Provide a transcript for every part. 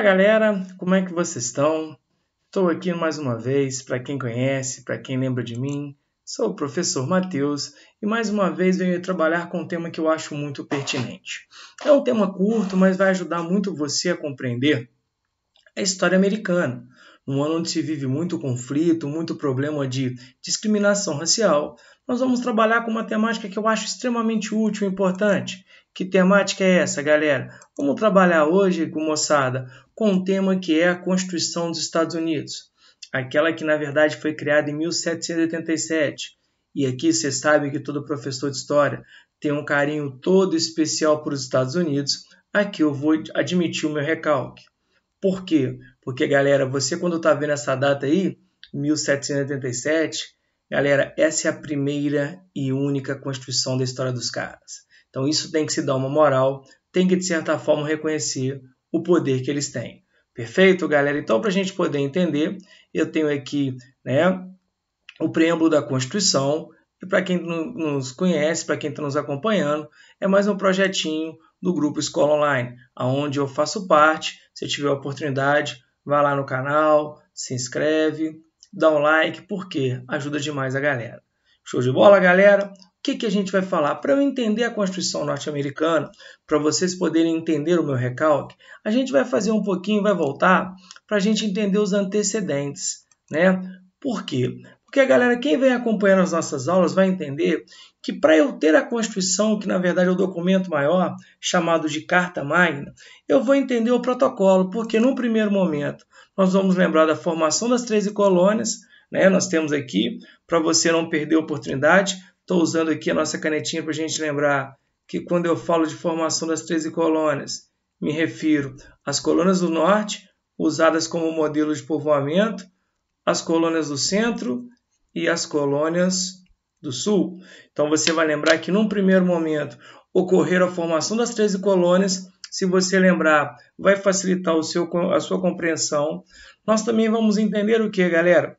Fala galera, como é que vocês estão? Estou aqui mais uma vez, para quem conhece, para quem lembra de mim, sou o professor Matheus e mais uma vez venho trabalhar com um tema que eu acho muito pertinente. É um tema curto, mas vai ajudar muito você a compreender a história americana, num ano onde se vive muito conflito, muito problema de discriminação racial, nós vamos trabalhar com uma temática que eu acho extremamente útil e importante. Que temática é essa, galera? Vamos trabalhar hoje, com moçada, com um tema que é a Constituição dos Estados Unidos, aquela que na verdade foi criada em 1787. E aqui você sabe que todo professor de história tem um carinho todo especial para os Estados Unidos. Aqui eu vou admitir o meu recalque. Por quê? Porque, galera, você quando está vendo essa data aí, 1787, galera, essa é a primeira e única Constituição da história dos caras. Então isso tem que se dar uma moral, tem que de certa forma reconhecer o poder que eles têm. Perfeito, galera? Então, para a gente poder entender, eu tenho aqui né, o preâmbulo da Constituição. E para quem nos conhece, para quem está nos acompanhando, é mais um projetinho do Grupo Escola Online, aonde eu faço parte. Se tiver a oportunidade, vá lá no canal, se inscreve, dá um like, porque ajuda demais a galera. Show de bola, galera? que, que a gente vai falar? Para eu entender a Constituição norte-americana, para vocês poderem entender o meu recalque, a gente vai fazer um pouquinho, vai voltar, para a gente entender os antecedentes. Né? Por quê? Porque, galera, quem vem acompanhando as nossas aulas vai entender que para eu ter a Constituição, que na verdade é o documento maior, chamado de Carta Magna, eu vou entender o protocolo, porque no primeiro momento nós vamos lembrar da formação das 13 colônias, né? nós temos aqui, para você não perder a oportunidade, Estou usando aqui a nossa canetinha para a gente lembrar que quando eu falo de formação das 13 colônias, me refiro às colônias do norte, usadas como modelo de povoamento, às colônias do centro e às colônias do sul. Então você vai lembrar que num primeiro momento ocorreram a formação das 13 colônias. Se você lembrar, vai facilitar o seu, a sua compreensão. Nós também vamos entender o que, galera?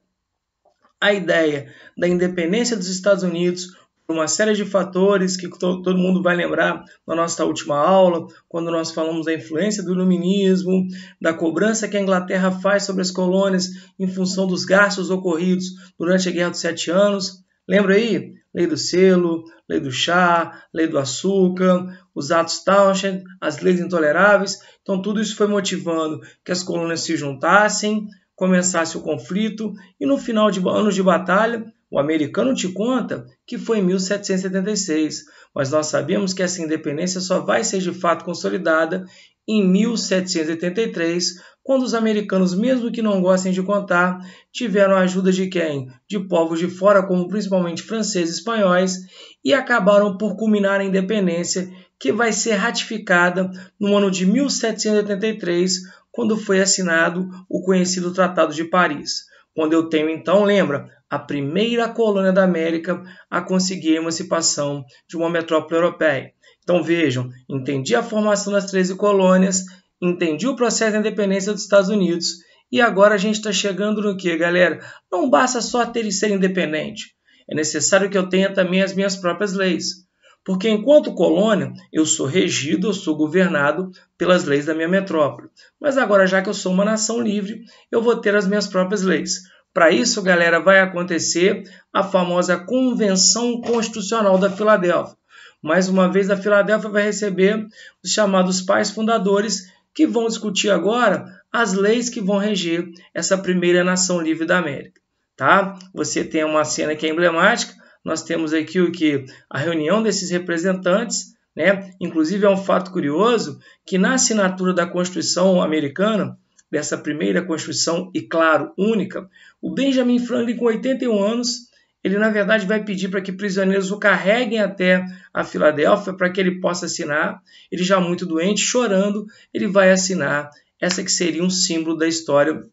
A ideia da independência dos Estados Unidos por uma série de fatores que to todo mundo vai lembrar na nossa última aula, quando nós falamos da influência do iluminismo, da cobrança que a Inglaterra faz sobre as colônias em função dos gastos ocorridos durante a Guerra dos Sete Anos. Lembra aí? Lei do selo, lei do chá, lei do açúcar, os atos Townshend, as leis intoleráveis. Então, tudo isso foi motivando que as colônias se juntassem, começasse o conflito e no final de anos de batalha o americano te conta que foi em 1776, mas nós sabemos que essa independência só vai ser de fato consolidada em 1783, quando os americanos, mesmo que não gostem de contar, tiveram a ajuda de quem? De povos de fora, como principalmente franceses e espanhóis, e acabaram por culminar a independência, que vai ser ratificada no ano de 1783, quando foi assinado o conhecido Tratado de Paris quando eu tenho, então, lembra, a primeira colônia da América a conseguir a emancipação de uma metrópole europeia. Então vejam, entendi a formação das 13 colônias, entendi o processo de independência dos Estados Unidos e agora a gente está chegando no que, galera? Não basta só ter e ser independente. É necessário que eu tenha também as minhas próprias leis. Porque enquanto colônia, eu sou regido, eu sou governado pelas leis da minha metrópole. Mas agora, já que eu sou uma nação livre, eu vou ter as minhas próprias leis. Para isso, galera, vai acontecer a famosa Convenção Constitucional da Filadélfia. Mais uma vez, a Filadélfia vai receber os chamados pais fundadores, que vão discutir agora as leis que vão reger essa primeira nação livre da América. Tá? Você tem uma cena que é emblemática, nós temos aqui o que? A reunião desses representantes, né? Inclusive é um fato curioso que na assinatura da Constituição americana, dessa primeira Constituição e claro, única, o Benjamin Franklin com 81 anos, ele na verdade vai pedir para que prisioneiros o carreguem até a Filadélfia para que ele possa assinar. Ele já muito doente, chorando, ele vai assinar essa que seria um símbolo da história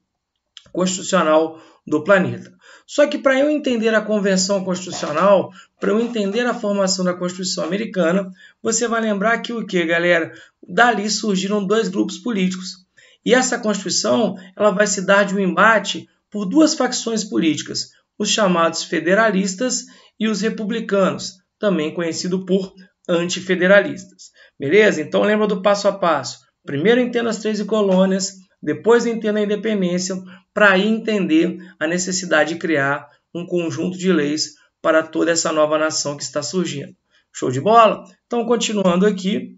constitucional do planeta. Só que para eu entender a Convenção Constitucional, para eu entender a formação da Constituição Americana, você vai lembrar que o que, galera? Dali surgiram dois grupos políticos. E essa Constituição ela vai se dar de um embate por duas facções políticas, os chamados federalistas e os republicanos, também conhecido por antifederalistas. Beleza? Então lembra do passo a passo. Primeiro entenda as 13 colônias, depois entenda a independência, para aí entender a necessidade de criar um conjunto de leis para toda essa nova nação que está surgindo. Show de bola? Então, continuando aqui,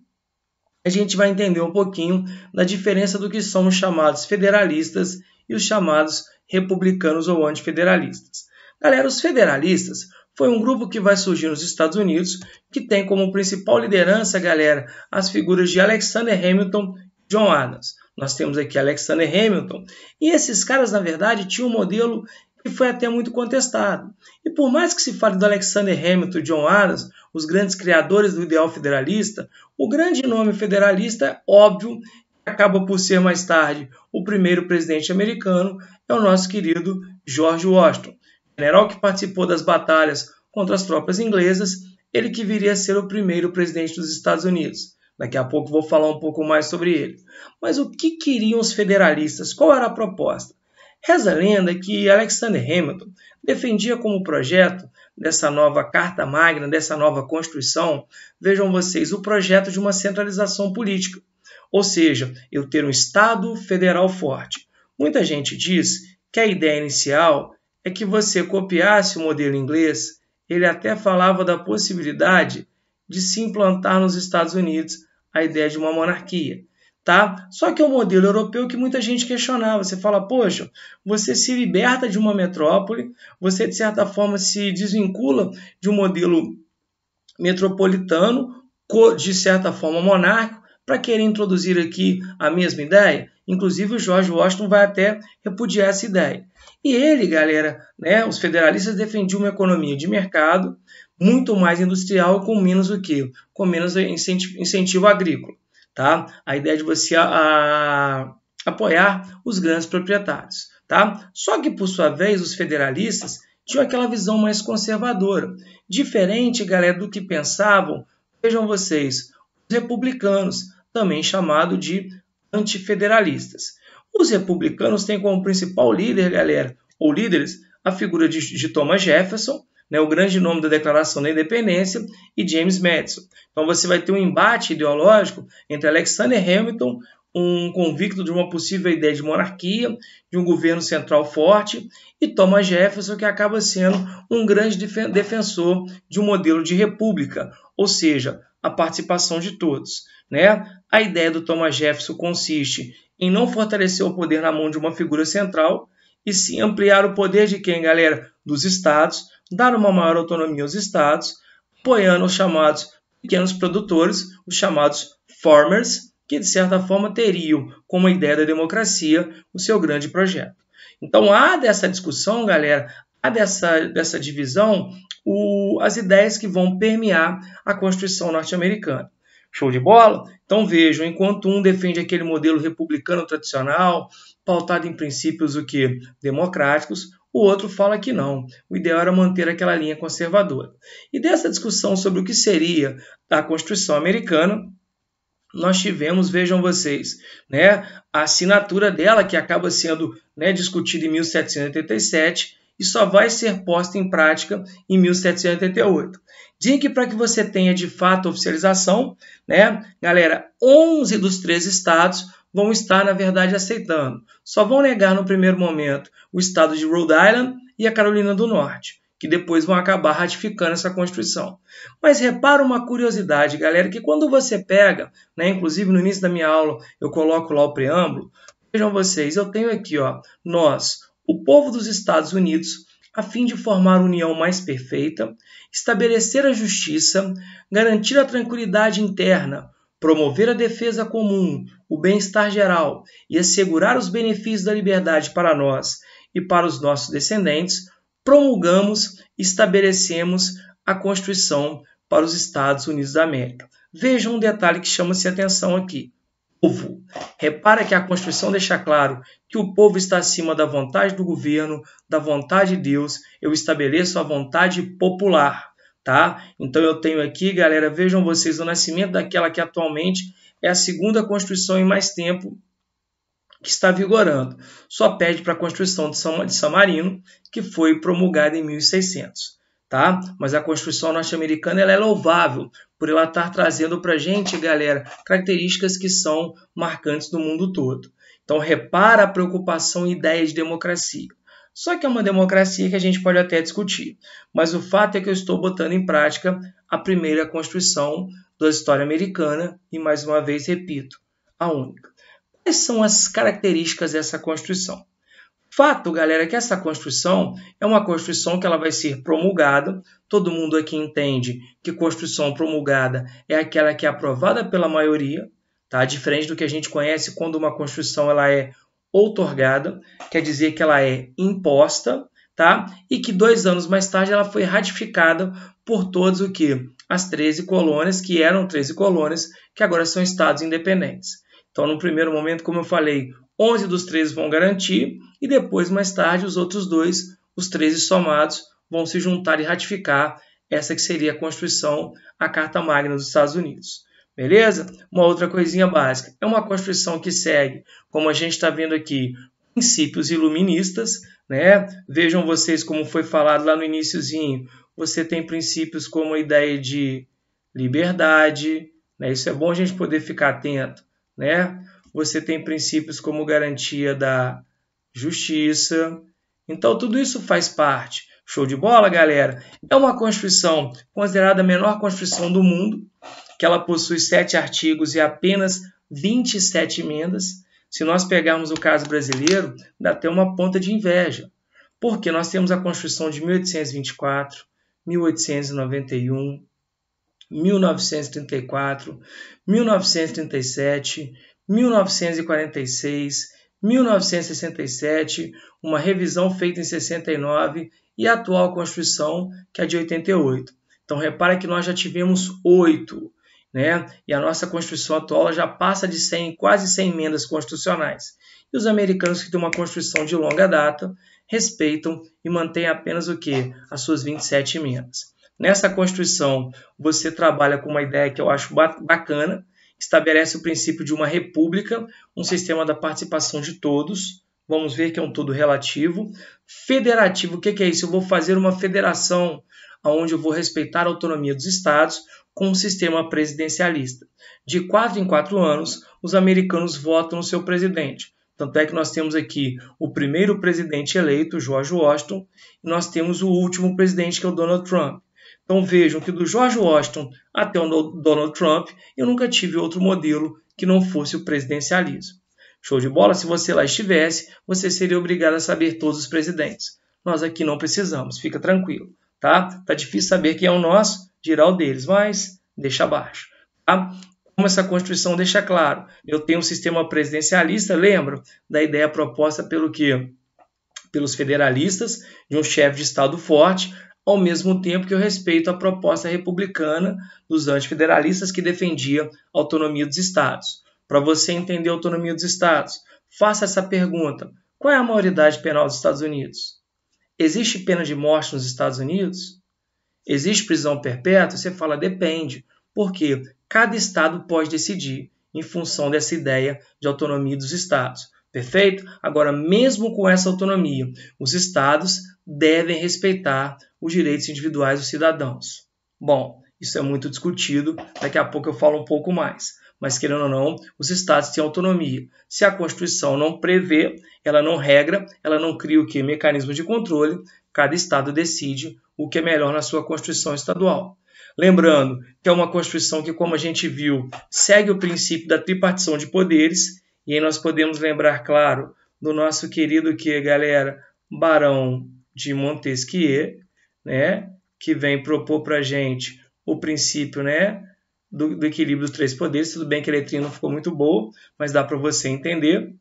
a gente vai entender um pouquinho da diferença do que são os chamados federalistas e os chamados republicanos ou antifederalistas. Galera, os federalistas foi um grupo que vai surgir nos Estados Unidos, que tem como principal liderança, galera, as figuras de Alexander Hamilton John Adams. Nós temos aqui Alexander Hamilton. E esses caras, na verdade, tinham um modelo que foi até muito contestado. E por mais que se fale do Alexander Hamilton e John Adams, os grandes criadores do ideal federalista, o grande nome federalista, óbvio, acaba por ser mais tarde o primeiro presidente americano, é o nosso querido George Washington, general que participou das batalhas contra as tropas inglesas, ele que viria a ser o primeiro presidente dos Estados Unidos. Daqui a pouco vou falar um pouco mais sobre ele. Mas o que queriam os federalistas? Qual era a proposta? Reza a lenda que Alexander Hamilton defendia como projeto dessa nova Carta Magna, dessa nova Constituição, vejam vocês, o projeto de uma centralização política. Ou seja, eu ter um Estado federal forte. Muita gente diz que a ideia inicial é que você copiasse o modelo inglês. Ele até falava da possibilidade de se implantar nos Estados Unidos, a ideia de uma monarquia. Tá? Só que é o um modelo europeu que muita gente questionava. Você fala, poxa, você se liberta de uma metrópole, você de certa forma se desvincula de um modelo metropolitano, de certa forma monárquico, para querer introduzir aqui a mesma ideia. Inclusive, o George Washington vai até repudiar essa ideia. E ele, galera, né, os federalistas defendiam uma economia de mercado, muito mais industrial com menos o que? Com menos incentivo agrícola. Tá? A ideia de você a, a, apoiar os grandes proprietários. Tá? Só que, por sua vez, os federalistas tinham aquela visão mais conservadora. Diferente, galera, do que pensavam, vejam vocês, os republicanos, também chamado de antifederalistas. Os republicanos têm como principal líder, galera, ou líderes, a figura de, de Thomas Jefferson, né, o grande nome da Declaração da Independência, e James Madison. Então você vai ter um embate ideológico entre Alexander Hamilton, um convicto de uma possível ideia de monarquia, de um governo central forte, e Thomas Jefferson, que acaba sendo um grande defensor de um modelo de república, ou seja, a participação de todos. Né? A ideia do Thomas Jefferson consiste em não fortalecer o poder na mão de uma figura central, e sim ampliar o poder de quem, galera? Dos estados, dar uma maior autonomia aos estados, apoiando os chamados pequenos produtores, os chamados farmers, que de certa forma teriam como ideia da democracia o seu grande projeto. Então há dessa discussão, galera, há dessa, dessa divisão o, as ideias que vão permear a Constituição norte-americana. Show de bola? Então vejam, enquanto um defende aquele modelo republicano tradicional, pautado em princípios o que democráticos, o outro fala que não. O ideal era manter aquela linha conservadora. E dessa discussão sobre o que seria a Constituição americana, nós tivemos, vejam vocês, né, a assinatura dela, que acaba sendo né, discutida em 1787 e só vai ser posta em prática em 1788. Dizem que para que você tenha de fato oficialização, né, galera, 11 dos três estados vão estar, na verdade, aceitando. Só vão negar no primeiro momento o estado de Rhode Island e a Carolina do Norte, que depois vão acabar ratificando essa Constituição. Mas repara uma curiosidade, galera, que quando você pega, né, inclusive no início da minha aula eu coloco lá o preâmbulo, vejam vocês, eu tenho aqui, ó, nós, o povo dos Estados Unidos, a fim de formar união mais perfeita, estabelecer a justiça, garantir a tranquilidade interna, promover a defesa comum, o bem-estar geral e assegurar os benefícios da liberdade para nós e para os nossos descendentes, promulgamos e estabelecemos a Constituição para os Estados Unidos da América. Veja um detalhe que chama-se atenção aqui. Povo. Repara que a Constituição deixa claro que o povo está acima da vontade do governo, da vontade de Deus. Eu estabeleço a vontade popular tá? Então eu tenho aqui, galera, vejam vocês, o nascimento daquela que atualmente é a segunda Constituição em mais tempo que está vigorando. Só pede para a Constituição de São, de São Marino, que foi promulgada em 1600. Tá? Mas a Constituição norte-americana é louvável por ela estar trazendo para a gente, galera, características que são marcantes do mundo todo. Então, repara a preocupação e ideia de democracia. Só que é uma democracia que a gente pode até discutir. Mas o fato é que eu estou botando em prática a primeira Constituição da história americana e, mais uma vez, repito, a única. Quais são as características dessa Constituição? Fato, galera, é que essa Constituição é uma Constituição que ela vai ser promulgada. Todo mundo aqui entende que Constituição promulgada é aquela que é aprovada pela maioria, tá? Diferente do que a gente conhece quando uma Constituição ela é outorgada, quer dizer que ela é imposta, tá? E que dois anos mais tarde ela foi ratificada por todos o que as 13 colônias, que eram 13 colônias, que agora são estados independentes. Então, no primeiro momento, como eu falei, 11 dos 13 vão garantir e depois, mais tarde, os outros dois, os 13 somados, vão se juntar e ratificar essa que seria a Constituição, a Carta Magna dos Estados Unidos. Beleza? Uma outra coisinha básica. É uma construção que segue, como a gente está vendo aqui, princípios iluministas. Né? Vejam vocês como foi falado lá no iníciozinho. Você tem princípios como a ideia de liberdade. Né? Isso é bom a gente poder ficar atento. Né? Você tem princípios como garantia da justiça. Então, tudo isso faz parte. Show de bola, galera? É uma construção considerada a menor construção do mundo que ela possui sete artigos e apenas 27 emendas, se nós pegarmos o caso brasileiro, dá até uma ponta de inveja, porque nós temos a Constituição de 1824, 1891, 1934, 1937, 1946, 1967, uma revisão feita em 69 e a atual Constituição, que é de 88. Então repara que nós já tivemos oito né? E a nossa Constituição atual já passa de 100, quase 100 emendas constitucionais. E os americanos que têm uma Constituição de longa data respeitam e mantêm apenas o que? As suas 27 emendas. Nessa Constituição, você trabalha com uma ideia que eu acho bacana, estabelece o princípio de uma república, um sistema da participação de todos. Vamos ver que é um todo relativo. Federativo, o que é isso? Eu vou fazer uma federação onde eu vou respeitar a autonomia dos estados, com o sistema presidencialista. De quatro em quatro anos, os americanos votam o seu presidente. Tanto é que nós temos aqui o primeiro presidente eleito, George Washington, e nós temos o último presidente, que é o Donald Trump. Então vejam que do George Washington até o Donald Trump, eu nunca tive outro modelo que não fosse o presidencialismo. Show de bola? Se você lá estivesse, você seria obrigado a saber todos os presidentes. Nós aqui não precisamos, fica tranquilo, tá? Tá difícil saber quem é o nosso, dirá o deles, mas deixa abaixo. Tá? Como essa Constituição deixa claro, eu tenho um sistema presidencialista, lembro da ideia proposta pelo que? Pelos federalistas, de um chefe de Estado forte, ao mesmo tempo que eu respeito a proposta republicana dos antifederalistas que defendia a autonomia dos Estados. Para você entender a autonomia dos Estados, faça essa pergunta: qual é a maioridade penal dos Estados Unidos? Existe pena de morte nos Estados Unidos? Existe prisão perpétua? Você fala, depende. Porque cada estado pode decidir em função dessa ideia de autonomia dos estados. Perfeito? Agora, mesmo com essa autonomia, os estados devem respeitar os direitos individuais dos cidadãos. Bom, isso é muito discutido, daqui a pouco eu falo um pouco mais. Mas, querendo ou não, os estados têm autonomia. Se a Constituição não prevê, ela não regra, ela não cria o que? Mecanismo de controle, cada estado decide o que é melhor na sua Constituição Estadual. Lembrando que é uma Constituição que, como a gente viu, segue o princípio da tripartição de poderes, e aí nós podemos lembrar, claro, do nosso querido que, galera, Barão de Montesquieu, né, que vem propor para a gente o princípio né, do, do, equilíbrio dos três poderes. Tudo bem que a letrinha não ficou muito boa, mas dá para você entender.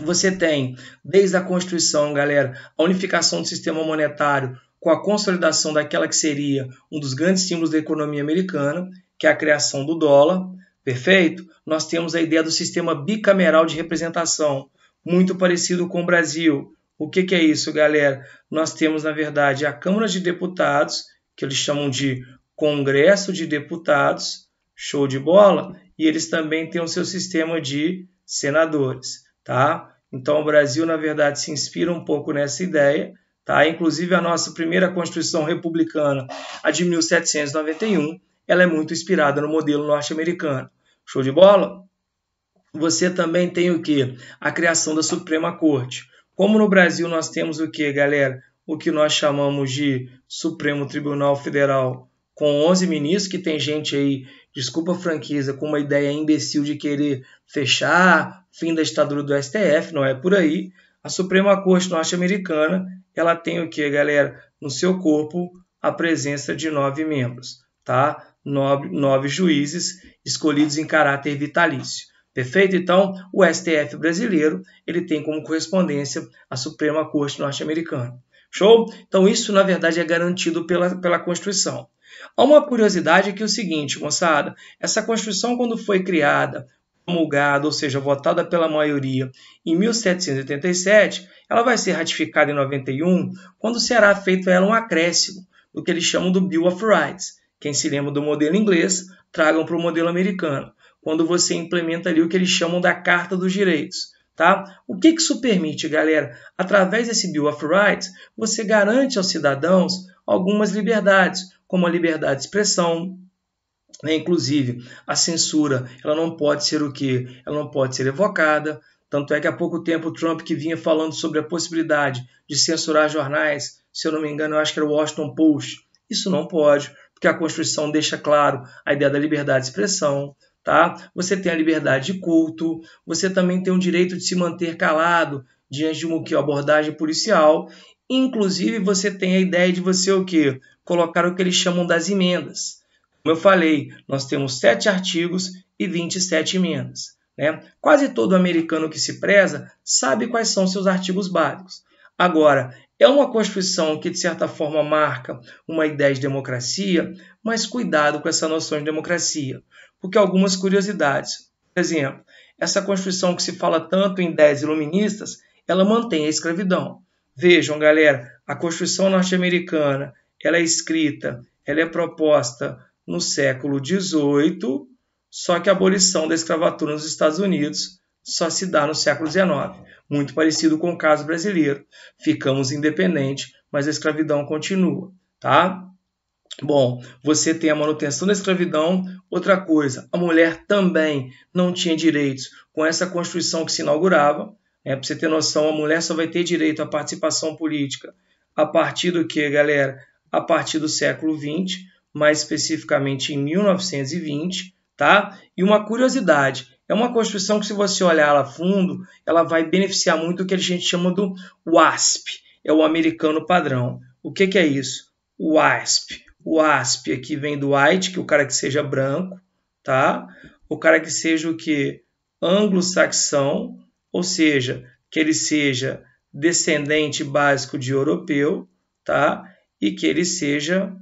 Você tem, desde a Constituição, galera, a unificação do sistema monetário com a consolidação daquela que seria um dos grandes símbolos da economia americana, que é a criação do dólar, perfeito? Nós temos a ideia do sistema bicameral de representação, muito parecido com o Brasil. O que, que é isso, galera? Nós temos, na verdade, a Câmara de Deputados, que eles chamam de Congresso de Deputados, show de bola, e eles também têm o seu sistema de senadores, tá? Então o Brasil, na verdade, se inspira um pouco nessa ideia Tá? Inclusive, a nossa primeira Constituição Republicana, a de 1791, ela é muito inspirada no modelo norte-americano. Show de bola? Você também tem o que? A criação da Suprema Corte. Como no Brasil nós temos o que, galera? O que nós chamamos de Supremo Tribunal Federal com 11 ministros, que tem gente aí, desculpa a franqueza, com uma ideia imbecil de querer fechar, fim da ditadura do STF, não é por aí. A Suprema Corte norte-americana, ela tem o que, galera? No seu corpo, a presença de nove membros, tá? Nove, nove juízes escolhidos em caráter vitalício. Perfeito? Então, o STF brasileiro, ele tem como correspondência a Suprema Corte norte-americana. Show? Então, isso, na verdade, é garantido pela, pela Constituição. Há uma curiosidade que é o seguinte, moçada, essa Constituição, quando foi criada promulgada, ou seja, votada pela maioria em 1787, ela vai ser ratificada em 91, quando será feito a ela um acréscimo, do que eles chamam do Bill of Rights. Quem se lembra do modelo inglês, tragam para o modelo americano, quando você implementa ali o que eles chamam da Carta dos Direitos. Tá? O que, que isso permite, galera? Através desse Bill of Rights, você garante aos cidadãos algumas liberdades, como a liberdade de expressão, né? Inclusive, a censura ela não pode ser o que? Ela não pode ser evocada. Tanto é que há pouco tempo o Trump que vinha falando sobre a possibilidade de censurar jornais, se eu não me engano, eu acho que era o Washington Post. Isso não pode, porque a Constituição deixa claro a ideia da liberdade de expressão, tá? Você tem a liberdade de culto, você também tem o direito de se manter calado diante de uma que, abordagem policial. Inclusive, você tem a ideia de você o quê? Colocar o que eles chamam das emendas como eu falei, nós temos sete artigos e 27 emendas. Né? Quase todo americano que se preza sabe quais são seus artigos básicos. Agora, é uma Constituição que, de certa forma, marca uma ideia de democracia, mas cuidado com essa noção de democracia, porque algumas curiosidades. Por exemplo, essa Constituição que se fala tanto em ideias iluministas, ela mantém a escravidão. Vejam, galera, a Constituição norte-americana, ela é escrita, ela é proposta no século XVIII, só que a abolição da escravatura nos Estados Unidos só se dá no século XIX, muito parecido com o caso brasileiro. Ficamos independentes, mas a escravidão continua, tá? Bom, você tem a manutenção da escravidão. Outra coisa, a mulher também não tinha direitos com essa Constituição que se inaugurava. Né? Para você ter noção, a mulher só vai ter direito à participação política a partir do que, galera? A partir do século XX mais especificamente em 1920, tá? E uma curiosidade, é uma construção que se você olhar lá fundo, ela vai beneficiar muito o que a gente chama do WASP, é o americano padrão. O que, que é isso? O WASP. O WASP aqui vem do white, que é o cara que seja branco, tá? O cara que seja o que? Anglo-saxão, ou seja, que ele seja descendente básico de europeu, tá? E que ele seja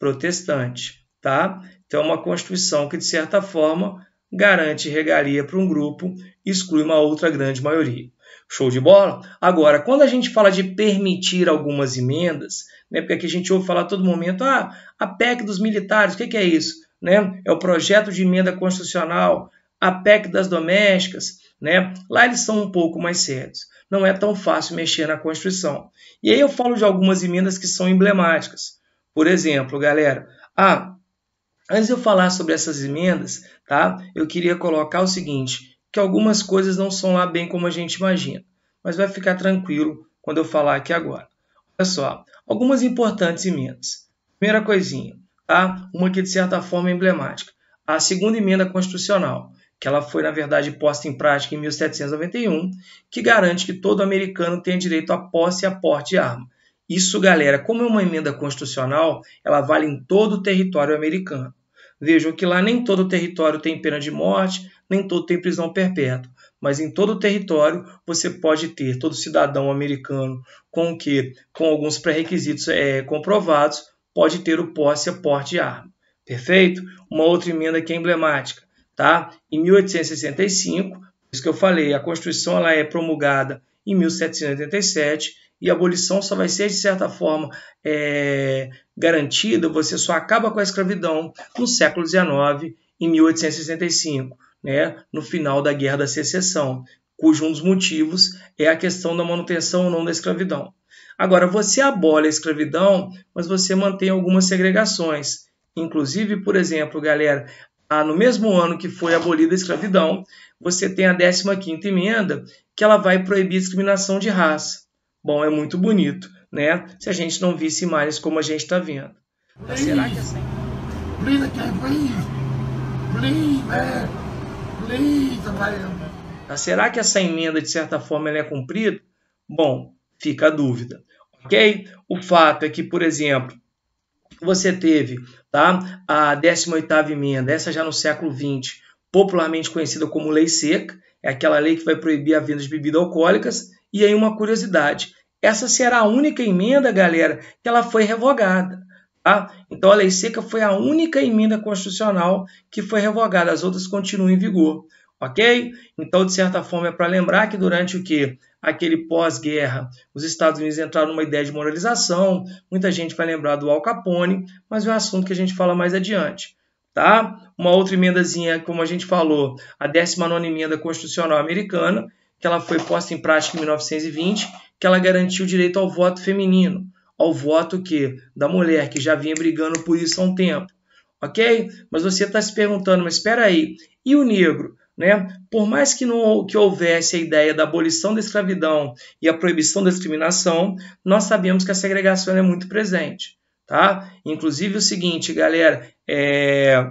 protestante, tá? Então é uma constituição que de certa forma garante regalia para um grupo, exclui uma outra grande maioria. Show de bola? Agora, quando a gente fala de permitir algumas emendas, né, porque aqui a gente ouve falar todo momento, ah, a PEC dos militares, o que, que é isso? Né? É o projeto de emenda constitucional, a PEC das domésticas, né? Lá eles são um pouco mais sérios. Não é tão fácil mexer na Constituição. E aí eu falo de algumas emendas que são emblemáticas. Por exemplo, galera, ah, antes de eu falar sobre essas emendas, tá? Eu queria colocar o seguinte, que algumas coisas não são lá bem como a gente imagina, mas vai ficar tranquilo quando eu falar aqui agora. Olha só, algumas importantes emendas. Primeira coisinha, tá? Uma que de certa forma é emblemática, a segunda emenda constitucional, que ela foi na verdade posta em prática em 1791, que garante que todo americano tenha direito à posse e a porte de arma isso, galera, como é uma emenda constitucional, ela vale em todo o território americano. Vejam que lá nem todo o território tem pena de morte, nem todo tem prisão perpétua, mas em todo o território você pode ter todo cidadão americano com que, com alguns pré-requisitos é, comprovados, pode ter o posse a porte de arma. Perfeito? Uma outra emenda que é emblemática, tá? Em 1865, isso que eu falei, a Constituição ela é promulgada em 1787 e a abolição só vai ser, de certa forma, é, garantida, você só acaba com a escravidão no século XIX, em 1865, né, no final da Guerra da Secessão, cujo um dos motivos é a questão da manutenção ou não da escravidão. Agora, você abole a escravidão, mas você mantém algumas segregações. Inclusive, por exemplo, galera, no mesmo ano que foi abolida a escravidão, você tem a 15ª emenda, que ela vai proibir discriminação de raça. Bom, é muito bonito, né? Se a gente não visse imagens como a gente está vendo. Mas será que é assim? Please, I can't breathe. Please, man. Please, somebody. Será que essa emenda, de certa forma, ela é cumprida? Bom, fica a dúvida, ok? O fato é que, por exemplo, você teve tá, a 18ª emenda, essa já no século XX, popularmente conhecida como Lei Seca, é aquela lei que vai proibir a venda de bebidas alcoólicas, e aí uma curiosidade, essa será a única emenda, galera, que ela foi revogada. Tá? Então a lei seca foi a única emenda constitucional que foi revogada, as outras continuam em vigor. Ok? Então, de certa forma, é para lembrar que durante o que? Aquele pós-guerra, os Estados Unidos entraram numa ideia de moralização, muita gente vai lembrar do Al Capone, mas é um assunto que a gente fala mais adiante. Tá? Uma outra emendazinha, como a gente falou, a 19 emenda constitucional americana, que ela foi posta em prática em 1920, que ela garantiu o direito ao voto feminino, ao voto que da mulher que já vinha brigando por isso há um tempo, ok? Mas você está se perguntando, mas espera aí, e o negro? Né? Por mais que, não, que houvesse a ideia da abolição da escravidão e a proibição da discriminação, nós sabemos que a segregação é muito presente. Tá? Inclusive o seguinte, galera, é...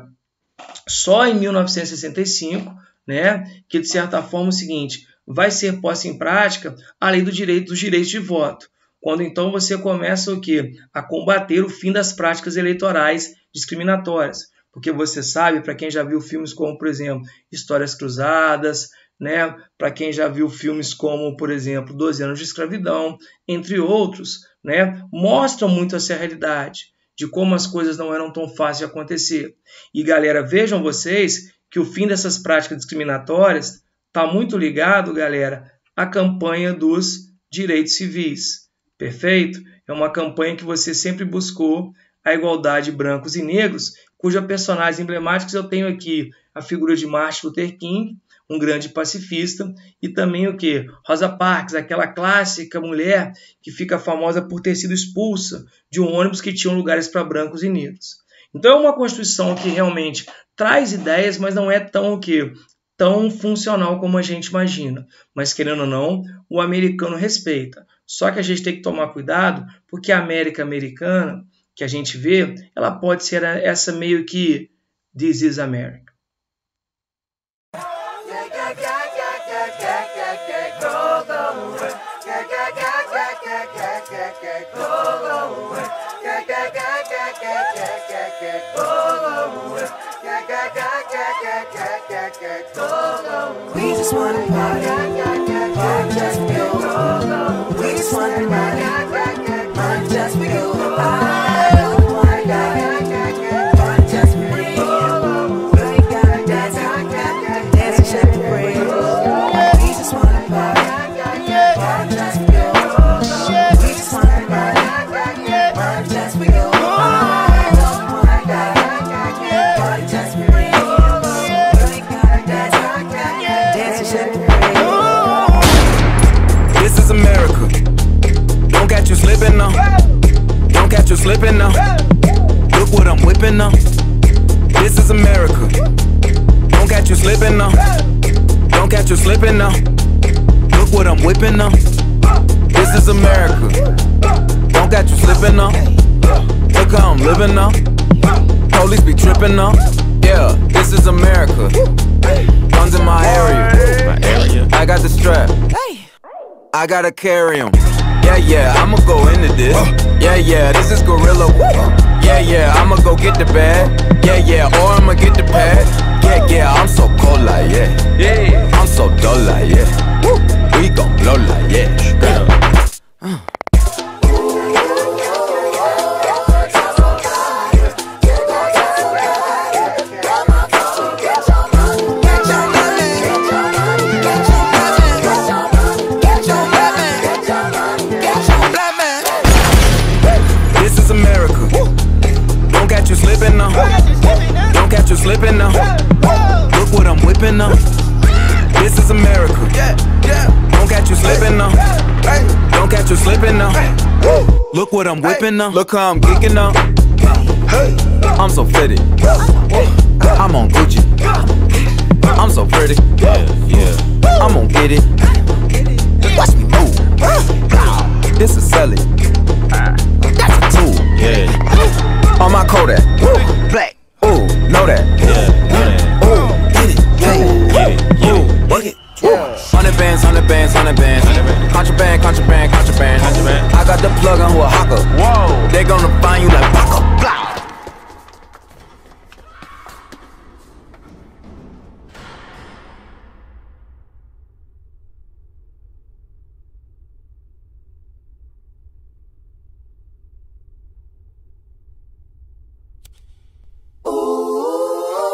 só em 1965, né, que de certa forma é o seguinte, vai ser posta em prática a lei do direito, dos direitos de voto, quando então você começa o quê? A combater o fim das práticas eleitorais discriminatórias. Porque você sabe, para quem já viu filmes como, por exemplo, Histórias Cruzadas, né? para quem já viu filmes como, por exemplo, Doze anos de escravidão, entre outros, né? mostram muito essa realidade de como as coisas não eram tão fáceis de acontecer. E galera, vejam vocês que o fim dessas práticas discriminatórias está muito ligado, galera, à campanha dos direitos civis. Perfeito? É uma campanha que você sempre buscou a igualdade de brancos e negros, cuja personagens emblemáticos eu tenho aqui a figura de Martin Luther King, um grande pacifista, e também o que? Rosa Parks, aquela clássica mulher que fica famosa por ter sido expulsa de um ônibus que tinha lugares para brancos e negros. Então é uma constituição que realmente traz ideias, mas não é tão o que tão funcional como a gente imagina. Mas querendo ou não, o americano respeita. Só que a gente tem que tomar cuidado, porque a América americana que a gente vê, ela pode ser essa meio que This is America. one party. you you slipping now. Look what I'm whipping now. This is America. Don't got you slipping now. Look how I'm living now. Police be tripping now. Yeah, this is America. Guns in my area. I got the strap. I gotta carry them. Yeah, yeah, I'ma go into this. Yeah, yeah, this is Gorilla. Yeah, yeah, I'ma go get the bag. Yeah, yeah, or I'ma get the pad. Yeah, yeah, I'm so cold. Lola, yeah. geeking up. Look how I'm geeking up. I'm so fitted. I'm on Gucci. I'm so pretty. Yeah, yeah. I'm gonna get it. Watch me move. This is selling. That's a tool. Yeah. On my Kodak. Black. Ooh, know that. Yeah. Ooh, get it. Get it. Ooh, Work it. Hundred bands, hundred bands, hundred bands. Contraband, contraband, contraband. I got the plug on who a hawker they gonna find you like Waka Block.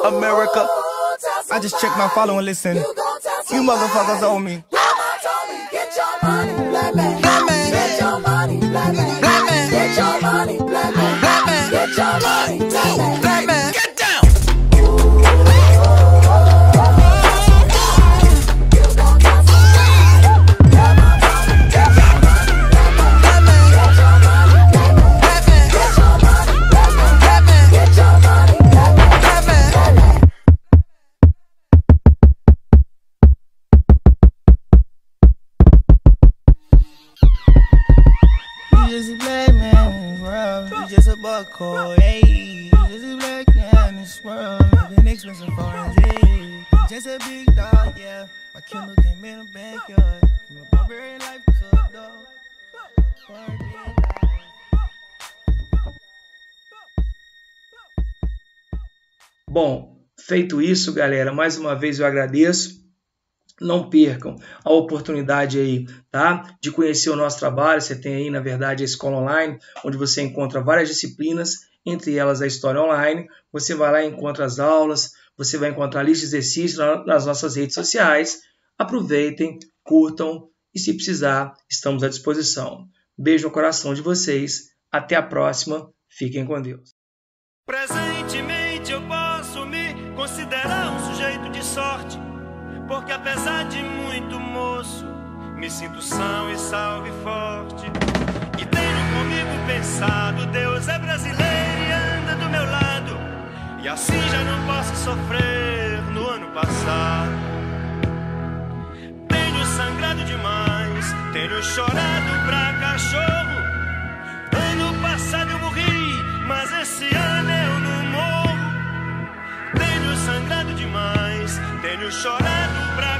America. I just checked my follow and listen. You motherfuckers owe me. Mama told me, get your money, black a big dog, yeah. My came in backyard. barbarian life dog. Bom, feito isso, galera, mais uma vez eu agradeço. Não percam a oportunidade aí, tá? De conhecer o nosso trabalho. Você tem aí, na verdade, a escola online, onde você encontra várias disciplinas, entre elas a história online. Você vai lá e encontra as aulas, você vai encontrar a lista de exercícios nas nossas redes sociais. Aproveitem, curtam e, se precisar, estamos à disposição. Beijo no coração de vocês. Até a próxima. Fiquem com Deus. Presentemente eu posso me considerar um sujeito de sorte, porque apesar de muito moço, me sinto são e salve forte. E tenho comigo pensado: Deus é brasileiro e anda do meu lado. E assim já não posso sofrer no ano passado. Tenho sangrado demais, tenho chorado pra cachorro. Ano passado eu morri, mas esse ano eu não morro. Tenho sangrado demais, tenho chorado pra